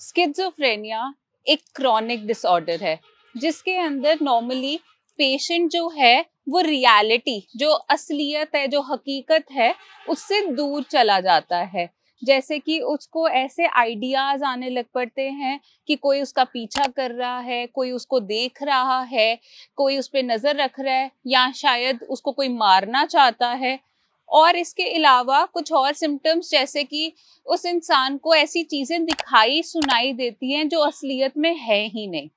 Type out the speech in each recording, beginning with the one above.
Schizophrenia एक chronic disorder है जिसके अंदर नॉर्मली पेशेंट जो है वो रियलिटी जो असलियत है जो हकीकत है उससे दूर चला जाता है जैसे कि उसको ऐसे आइडियाज आने लग पड़ते हैं कि कोई उसका पीछा कर रहा है कोई उसको देख रहा है कोई उस पर नज़र रख रहा है या शायद उसको कोई मारना चाहता है और इसके अलावा कुछ और सिम्टम्स जैसे कि उस इंसान को ऐसी चीज़ें दिखाई सुनाई देती हैं जो असलियत में है ही नहीं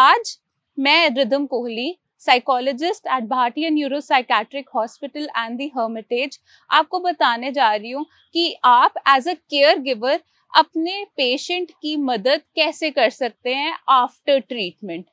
आज मैं rhythm Kohli psychologist at Bharatiya neuropsychiatric hospital and the Hermitage आपको बताने जा रही हूँ कि आप एज अ केयर गिवर अपने पेशेंट की मदद कैसे कर सकते हैं आफ्टर ट्रीटमेंट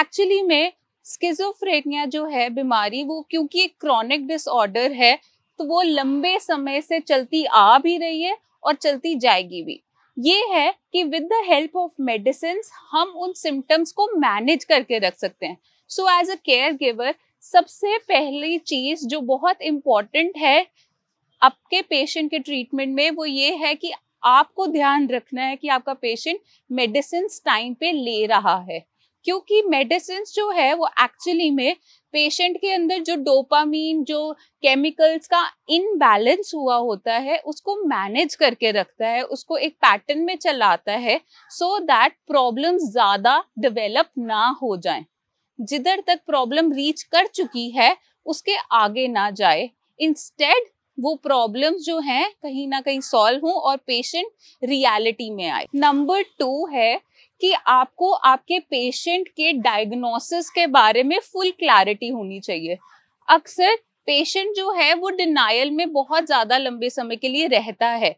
एक्चुअली में स्किजोफ्रेनिया जो है बीमारी वो क्योंकि एक क्रॉनिक डिसऑर्डर है तो वो लंबे समय से चलती आ भी रही है और चलती जाएगी भी ये है कि with the help of medicine हम उन सिम्टम्स को मैनेज करके रख सकते हैं so as a care giver सबसे पहली चीज़ जो बहुत इम्पॉर्टेंट है आपके पेशेंट के ट्रीटमेंट में वो ये है कि आपको ध्यान रखना है कि आपका पेशेंट मेडिसिन टाइम पे ले रहा है क्योंकि मेडिसिन जो है वो एक्चुअली में पेशेंट के अंदर जो डोपामीन जो केमिकल्स का इनबैलेंस हुआ होता है उसको मैनेज करके रखता है उसको एक पैटर्न में चलाता है सो दैट प्रॉब्लम ज़्यादा डेवलप ना हो जाए जिधर तक प्रॉब्लम रीच कर चुकी है उसके आगे ना जाए इंस्टेड वो प्रॉब्लम्स जो हैं कहीं ना कहीं सॉल्व हों और पेशेंट रियलिटी में आए नंबर टू है कि आपको आपके पेशेंट के डायग्नोसिस के बारे में फुल क्लैरिटी होनी चाहिए अक्सर पेशेंट जो है वो डिनाइल में बहुत ज़्यादा लंबे समय के लिए रहता है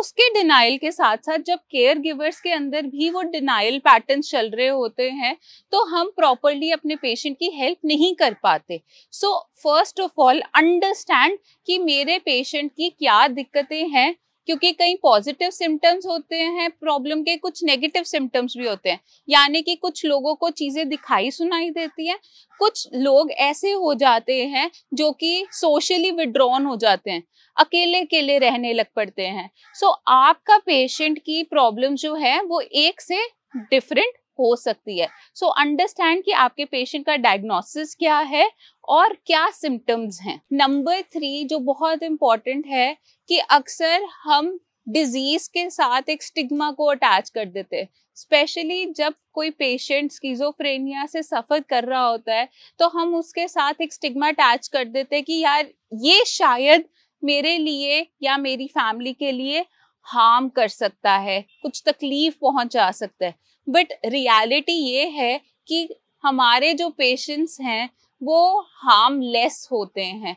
उसके डिनाइल के साथ साथ जब केयर गिवर्स के अंदर भी वो डिनाइल पैटर्न चल रहे होते हैं तो हम प्रॉपरली अपने पेशेंट की हेल्प नहीं कर पाते so first of all understand कि मेरे पेशेंट की क्या दिक्कतें हैं क्योंकि कई पॉजिटिव सिम्टम्स होते हैं प्रॉब्लम के कुछ नेगेटिव सिम्टम्स भी होते हैं यानी कि कुछ लोगों को चीज़ें दिखाई सुनाई देती हैं कुछ लोग ऐसे हो जाते हैं जो कि सोशली विड्रॉन हो जाते हैं अकेले अकेले रहने लग पड़ते हैं सो so, आपका पेशेंट की प्रॉब्लम जो है वो एक से डिफरेंट हो सकती है सो so, अंडरस्टैंड कि आपके पेशेंट का डायग्नोसिस क्या है और क्या सिम्टम्स हैं नंबर थ्री जो बहुत इम्पॉर्टेंट है कि अक्सर हम डिजीज के साथ एक स्टिग्मा को अटैच कर देते हैं स्पेशली जब कोई पेशेंट स्कीजोफ्रेनिया से सफ़र कर रहा होता है तो हम उसके साथ एक स्टिग्मा अटैच कर देते हैं कि यार ये शायद मेरे लिए या मेरी फैमिली के लिए हार्म कर सकता है कुछ तकलीफ पहुंचा सकता है बट रियलिटी ये है कि हमारे जो पेशेंट्स हैं वो हार्मलेस होते हैं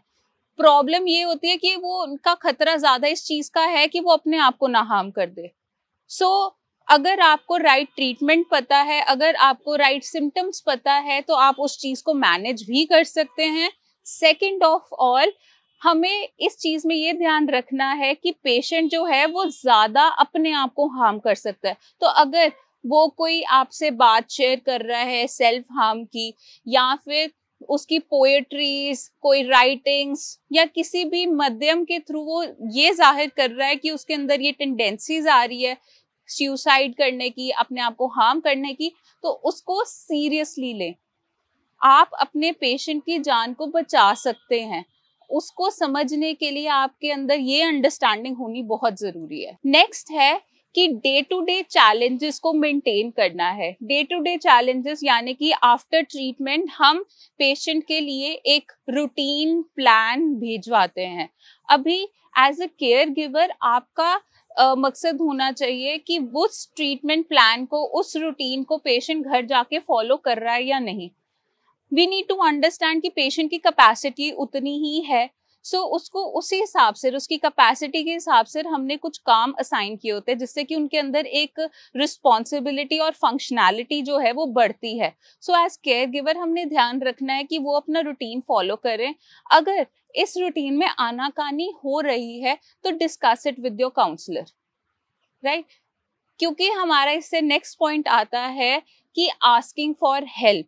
प्रॉब्लम ये होती है कि वो उनका खतरा ज़्यादा इस चीज़ का है कि वो अपने आप को ना हार्म कर दे सो so, अगर आपको राइट right ट्रीटमेंट पता है अगर आपको राइट right सिम्टम्स पता है तो आप उस चीज़ को मैनेज भी कर सकते हैं सेकंड ऑफ ऑल हमें इस चीज़ में ये ध्यान रखना है कि पेशेंट जो है वो ज़्यादा अपने आप को हार्म कर सकता है तो अगर वो कोई आपसे बात शेयर कर रहा है सेल्फ हार्म की या फिर उसकी पोएट्रीज कोई राइटिंग्स या किसी भी माध्यम के थ्रू वो ये जाहिर कर रहा है कि उसके अंदर ये टेंडेंसीज आ रही है सुसाइड करने की अपने आप को हार्म करने की तो उसको सीरियसली लें आप अपने पेशेंट की जान को बचा सकते हैं उसको समझने के लिए आपके अंदर ये अंडरस्टैंडिंग होनी बहुत ज़रूरी है नेक्स्ट है कि डे टू डे चैलेंजेस को मेंटेन करना है डे टू डे चैलेंजेस यानी कि आफ्टर ट्रीटमेंट हम पेशेंट के लिए एक रूटीन प्लान भिजवाते हैं अभी एज अ केयर गिवर आपका Uh, मकसद होना चाहिए कि उस ट्रीटमेंट प्लान को उस रूटीन को पेशेंट घर जाके फॉलो कर रहा है या नहीं वी नीड टू अंडरस्टैंड कि पेशेंट की कैपेसिटी उतनी ही है सो so, उसको उसी हिसाब से उसकी कैपेसिटी के हिसाब से हमने कुछ काम असाइन किए होते हैं जिससे कि उनके अंदर एक रिस्पॉन्सिबिलिटी और फंक्शनैलिटी जो है वो बढ़ती है सो एज केयर गिवर हमने ध्यान रखना है कि वो अपना रूटीन फॉलो करें अगर इस रूटीन में आनाकानी हो रही है तो discuss it with your counsellor right क्योंकि हमारा इससे नेक्स्ट पॉइंट आता है कि आस्किंग फॉर हेल्प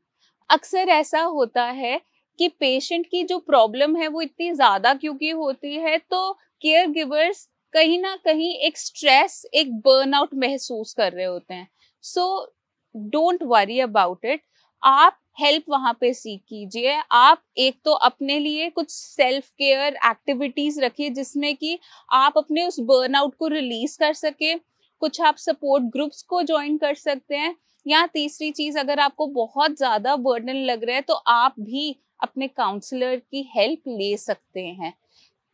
अक्सर ऐसा होता है कि पेशेंट की जो प्रॉब्लम है वो इतनी ज़्यादा क्योंकि होती है तो केयर गिवर्स कहीं ना कहीं एक स्ट्रेस एक बर्नआउट महसूस कर रहे होते हैं so don't worry about it आप हेल्प वहां पे सीख कीजिए आप एक तो अपने लिए कुछ सेल्फ केयर एक्टिविटीज़ रखिए जिसमें कि आप अपने उस बर्नआउट को रिलीज कर सके कुछ आप सपोर्ट ग्रुप्स को ज्वाइन कर सकते हैं या तीसरी चीज़ अगर आपको बहुत ज़्यादा बर्डन लग रहा है तो आप भी अपने काउंसलर की हेल्प ले सकते हैं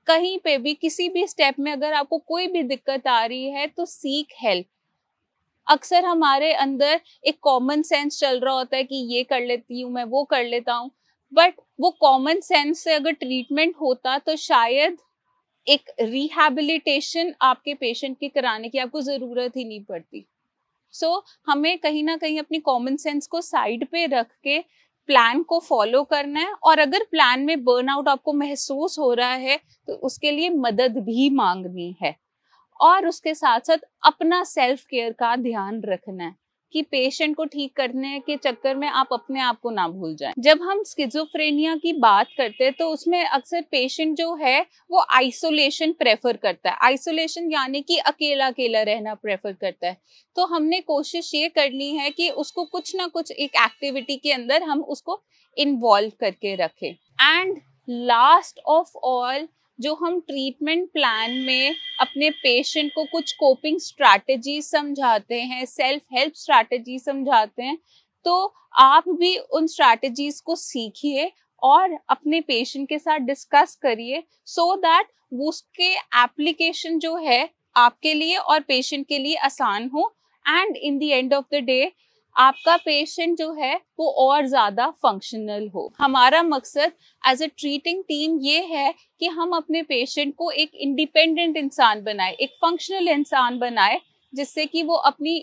कहीं पे भी किसी भी स्टेप में अगर आपको कोई भी दिक्कत आ रही है तो सीख हेल्प अक्सर हमारे अंदर एक कॉमन सेंस चल रहा होता है कि ये कर लेती हूँ मैं वो कर लेता हूँ बट वो कॉमन सेंस से अगर ट्रीटमेंट होता तो शायद एक रिहेबिलिटेशन आपके पेशेंट की कराने की आपको ज़रूरत ही नहीं पड़ती सो so, हमें कहीं ना कहीं अपनी कॉमन सेंस को साइड पे रख के प्लान को फॉलो करना है और अगर प्लान में बर्नआउट आपको महसूस हो रहा है तो उसके लिए मदद भी मांगनी है और उसके साथ साथ अपना सेल्फ केयर का ध्यान रखना है कि पेशेंट को ठीक करने के चक्कर में आप अपने आप को ना भूल जाएं। जब हम स्किजोफ्रेनिया की बात करते हैं तो उसमें अक्सर पेशेंट जो है वो आइसोलेशन प्रेफर करता है आइसोलेशन यानी कि अकेला अकेला रहना प्रेफर करता है तो हमने कोशिश ये करनी है कि उसको कुछ ना कुछ एक एक्टिविटी के अंदर हम उसको इन्वॉल्व करके रखें एंड लास्ट ऑफ ऑल जो हम ट्रीटमेंट प्लान में अपने पेशेंट को कुछ कोपिंग स्ट्रैटेजी समझाते हैं सेल्फ हेल्प स्ट्रैटेजी समझाते हैं तो आप भी उन स्ट्रैटेजीज को सीखिए और अपने पेशेंट के साथ डिस्कस करिए सो दैट उसके एप्लीकेशन जो है आपके लिए और पेशेंट के लिए आसान हो and in the end of the day आपका पेशेंट जो है वो और ज़्यादा फंक्शनल हो हमारा मकसद एज ए ट्रीटिंग टीम ये है कि हम अपने पेशेंट को एक इंडिपेंडेंट इंसान बनाए एक फंक्शनल इंसान बनाए जिससे कि वो अपनी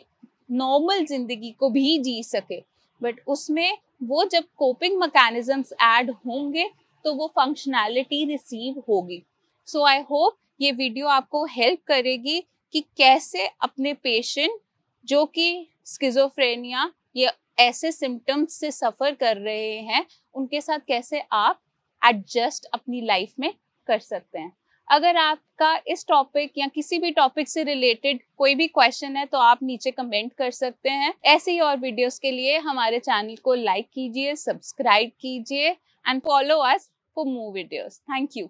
नॉर्मल ज़िंदगी को भी जी सके बट उसमें वो जब कोपिंग मैकेनिज़म्स ऐड होंगे तो वो फंक्शनैलिटी रिसीव होगी सो आई होप ये वीडियो आपको हेल्प करेगी कि कैसे अपने पेशेंट जो कि स्किजोफ्रेनिया ये ऐसे सिम्टम्स से सफ़र कर रहे हैं उनके साथ कैसे आप एडजस्ट अपनी लाइफ में कर सकते हैं अगर आपका इस टॉपिक या किसी भी टॉपिक से रिलेटेड कोई भी क्वेश्चन है तो आप नीचे कमेंट कर सकते हैं ऐसे ही और वीडियोस के लिए हमारे चैनल को लाइक कीजिए सब्सक्राइब कीजिए and follow us for more videos thank you